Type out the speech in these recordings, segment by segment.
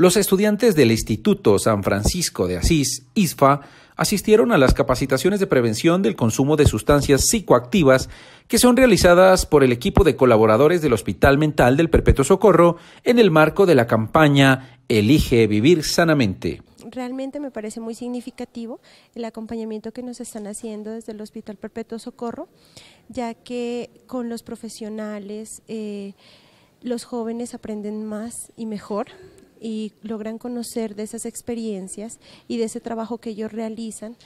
Los estudiantes del Instituto San Francisco de Asís, ISFA, asistieron a las capacitaciones de prevención del consumo de sustancias psicoactivas que son realizadas por el equipo de colaboradores del Hospital Mental del Perpetuo Socorro en el marco de la campaña Elige Vivir Sanamente realmente me parece muy significativo el acompañamiento que nos están haciendo desde el Hospital Perpetuo Socorro, ya que con los profesionales eh, los jóvenes aprenden más y mejor y logran conocer de esas experiencias y de ese trabajo que ellos realizan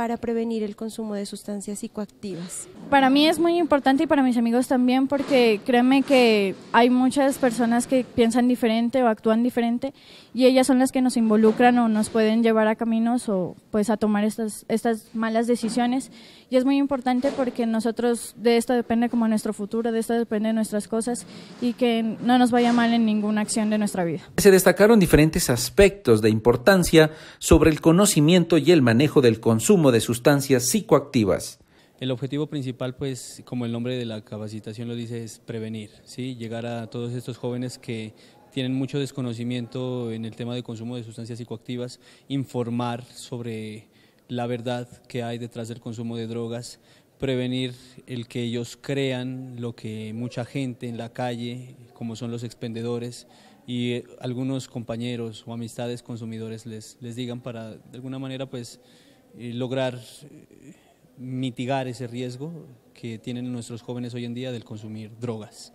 para prevenir el consumo de sustancias psicoactivas? Para mí es muy importante y para mis amigos también porque créeme que hay muchas personas que piensan diferente o actúan diferente y ellas son las que nos involucran o nos pueden llevar a caminos o pues a tomar estas, estas malas decisiones y es muy importante porque nosotros de esto depende como nuestro futuro, de esto depende nuestras cosas y que no nos vaya mal en ninguna acción de nuestra vida. Se destacaron diferentes aspectos de importancia sobre el conocimiento y el manejo del consumo de sustancias psicoactivas. El objetivo principal, pues, como el nombre de la capacitación lo dice, es prevenir, ¿sí? llegar a todos estos jóvenes que tienen mucho desconocimiento en el tema de consumo de sustancias psicoactivas, informar sobre la verdad que hay detrás del consumo de drogas, prevenir el que ellos crean lo que mucha gente en la calle, como son los expendedores y eh, algunos compañeros o amistades consumidores les, les digan para de alguna manera pues eh, lograr eh, mitigar ese riesgo que tienen nuestros jóvenes hoy en día del consumir drogas.